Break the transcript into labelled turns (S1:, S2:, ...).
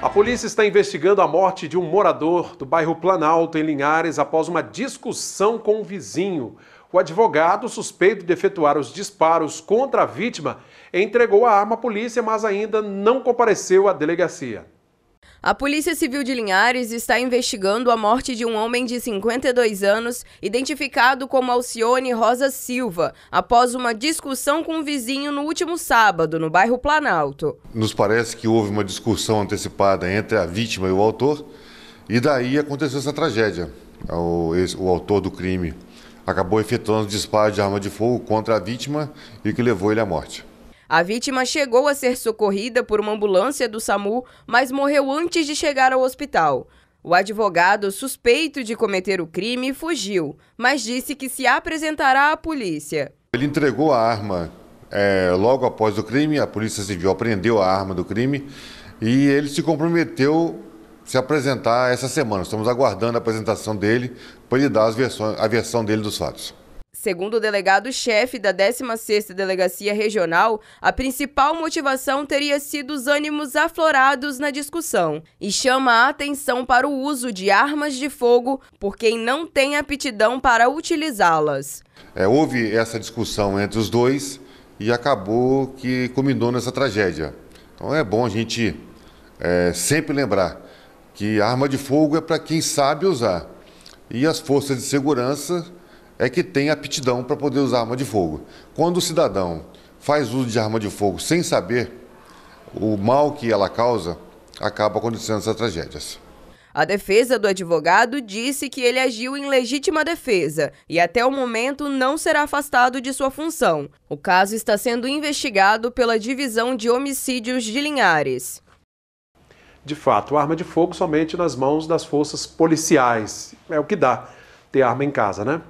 S1: A polícia está investigando a morte de um morador do bairro Planalto, em Linhares, após uma discussão com um vizinho. O advogado, suspeito de efetuar os disparos contra a vítima, entregou a arma à polícia, mas ainda não compareceu à delegacia.
S2: A Polícia Civil de Linhares está investigando a morte de um homem de 52 anos, identificado como Alcione Rosa Silva, após uma discussão com um vizinho no último sábado, no bairro Planalto.
S3: Nos parece que houve uma discussão antecipada entre a vítima e o autor, e daí aconteceu essa tragédia. O, o autor do crime acabou efetuando disparo de arma de fogo contra a vítima e que levou ele à morte.
S2: A vítima chegou a ser socorrida por uma ambulância do SAMU, mas morreu antes de chegar ao hospital. O advogado suspeito de cometer o crime fugiu, mas disse que se apresentará à polícia.
S3: Ele entregou a arma é, logo após o crime, a Polícia Civil apreendeu a arma do crime e ele se comprometeu se apresentar essa semana. Estamos aguardando a apresentação dele para ele dar as versões, a versão dele dos fatos.
S2: Segundo o delegado-chefe da 16ª Delegacia Regional, a principal motivação teria sido os ânimos aflorados na discussão e chama a atenção para o uso de armas de fogo por quem não tem aptidão para utilizá-las.
S3: É, houve essa discussão entre os dois e acabou que culminou nessa tragédia. Então é bom a gente é, sempre lembrar que arma de fogo é para quem sabe usar e as forças de segurança é que tem aptidão para poder usar arma de fogo. Quando o cidadão faz uso de arma de fogo sem saber o mal que ela causa, acaba acontecendo essas tragédias.
S2: A defesa do advogado disse que ele agiu em legítima defesa e até o momento não será afastado de sua função. O caso está sendo investigado pela Divisão de Homicídios de Linhares.
S1: De fato, arma de fogo somente nas mãos das forças policiais. É o que dá ter arma em casa, né?